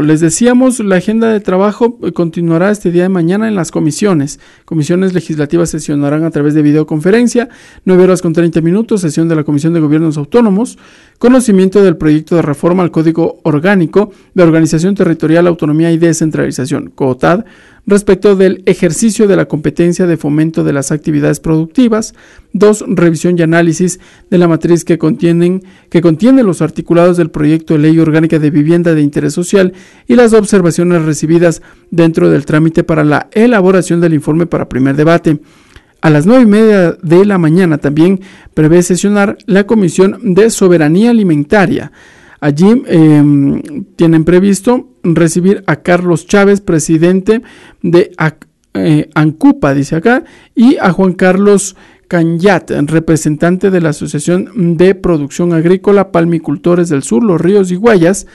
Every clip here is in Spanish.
Les decíamos, la agenda de trabajo eh, continuará este día de mañana en las comisiones. Comisiones legislativas sesionarán a través de videoconferencia, 9 horas con 30 minutos, sesión de la Comisión de Gobiernos Autónomos, conocimiento del proyecto de reforma al Código Orgánico de Organización Territorial, Autonomía y Descentralización, COOTAD, respecto del ejercicio de la competencia de fomento de las actividades productivas. dos Revisión y análisis de la matriz que, contienen, que contiene los articulados del proyecto de Ley Orgánica de Vivienda de Interés Social y las observaciones recibidas dentro del trámite para la elaboración del informe para primer debate. A las nueve y media de la mañana también prevé sesionar la Comisión de Soberanía Alimentaria. Allí em, tienen previsto recibir a Carlos Chávez, presidente de eh, ANCUPA, dice acá, y a Juan Carlos Canyat, representante de la Asociación de Producción Agrícola Palmicultores del Sur, Los Ríos y Guayas.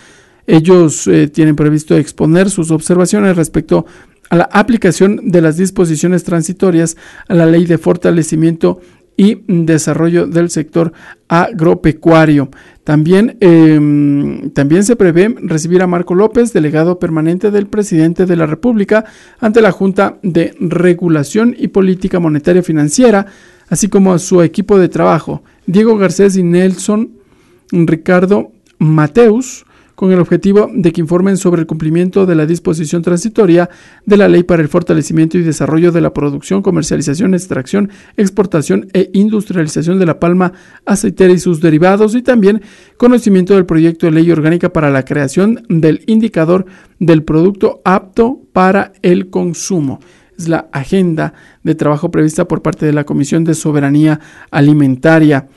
Ellos eh, tienen previsto exponer sus observaciones respecto a la aplicación de las disposiciones transitorias a la ley de fortalecimiento y desarrollo del sector agropecuario. También, em, también se prevé recibir a Marco López, delegado permanente del presidente de la República, ante la Junta de Regulación y Política Monetaria Financiera, así como a su equipo de trabajo, Diego Garcés y Nelson Ricardo Mateus, con el objetivo de que informen sobre el cumplimiento de la disposición transitoria de la Ley para el Fortalecimiento y Desarrollo de la Producción, Comercialización, Extracción, Exportación e Industrialización de la palma aceitera y sus derivados y también conocimiento del proyecto de ley orgánica para la creación del indicador del producto apto para el consumo es la agenda de trabajo prevista por parte de la Comisión de Soberanía Alimentaria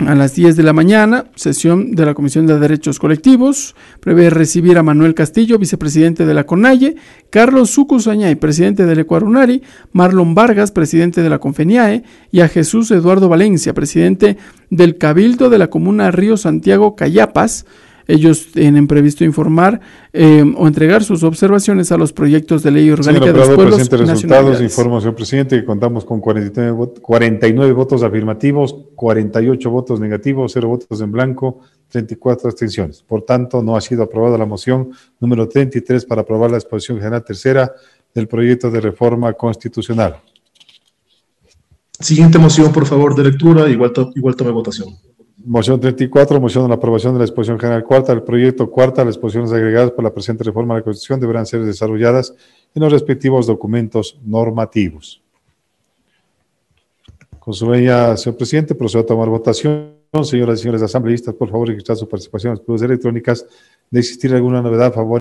a las 10 de la mañana, sesión de la Comisión de Derechos Colectivos. Prevé recibir a Manuel Castillo, vicepresidente de la CONAIE, Carlos Sucuzañay, presidente del Ecuarunari, Marlon Vargas, presidente de la CONFENIAE, y a Jesús Eduardo Valencia, presidente del Cabildo de la Comuna Río Santiago Cayapas, ellos tienen previsto informar eh, o entregar sus observaciones a los proyectos de ley orgánica de los pueblos presente resultados, informa señor presidente que contamos con 49, votos, afirmativos, 48 votos negativos, 0 votos en blanco, 34 abstenciones. Por tanto, no ha sido aprobada la moción número 33 para aprobar la exposición general tercera del proyecto de reforma constitucional. Siguiente moción, por favor, de lectura, igual, igual tome votación. Moción 34, moción de la aprobación de la exposición general cuarta del proyecto cuarta, las exposiciones agregadas por la presente reforma de la Constitución deberán ser desarrolladas en los respectivos documentos normativos. Con su venia, señor presidente, procedo a tomar votación. Señoras y señores asambleístas, por favor, registrar su participación en las pruebas electrónicas. De existir alguna novedad, favor.